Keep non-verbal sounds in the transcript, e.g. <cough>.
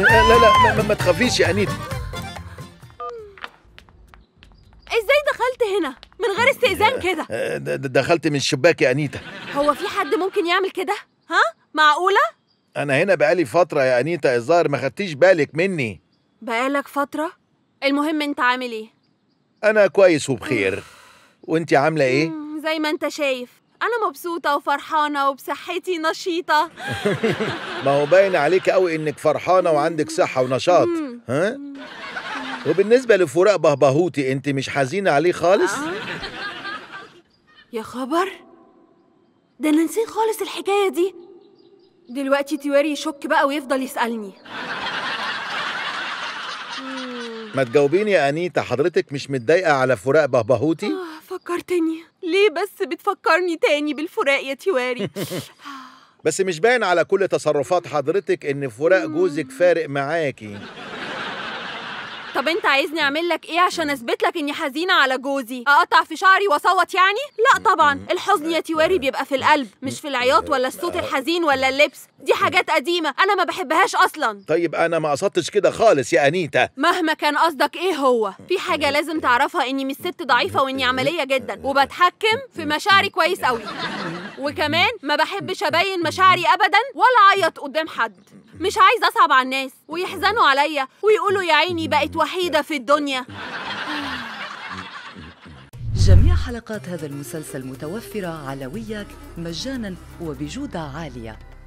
لا لا ما, ما تخافيش يا أنيتا ازاي دخلت هنا من غير استئذان آه، كده آه، دخلت من الشباك يا أنيتا هو في حد ممكن يعمل كده ها معقولة أنا هنا بقالي فترة يا أنيتا الظاهر ما خدتيش بالك مني بقالك فترة المهم أنت عامل إيه أنا كويس وبخير وأنت عاملة إيه زي ما أنت شايف أنا مبسوطة وفرحانة وبصحتي نشيطة <laughs> ما هو باين عليك قوي إنك فرحانة وعندك صحة ونشاط ها؟ وبالنسبة لفراق بهبهوتي أنت مش حزينة عليه خالص؟ آه. يا خبر ده أنا نسيت خالص الحكاية دي دلوقتي تيواري يشك بقى ويفضل يسألني ما تجاوبيني يا أنيتا حضرتك مش متضايقة على فراق بهبهوتي؟ آه. فكرتني ليه بس بتفكرني تاني بالفراق يا تواري <laughs> بس مش باين على كل تصرفات حضرتك ان فراق جوزك فارق معاكي طب انت عايزني اعمل لك ايه عشان طيب. اثبت لك اني حزينه على جوزي اقطع في شعري واصوت يعني لا طبعا الحزن يا تيواري بيبقى في القلب مش في العياط ولا الصوت الحزين ولا اللبس دي حاجات قديمه انا ما بحبهاش اصلا طيب انا ما قصدتش كده خالص يا انيتا مهما كان قصدك ايه هو في حاجه لازم تعرفها اني مش ست ضعيفه واني عمليه جدا وبتحكم في مشاعري كويس قوي وكمان ما بحبش ابين مشاعري ابدا ولا اعيط قدام حد مش عايز اصعب على الناس ويحزنوا عليا ويقولوا يا عيني بقت وحيده في الدنيا جميع حلقات هذا المسلسل متوفرة على وياك مجانا وبجودة عالية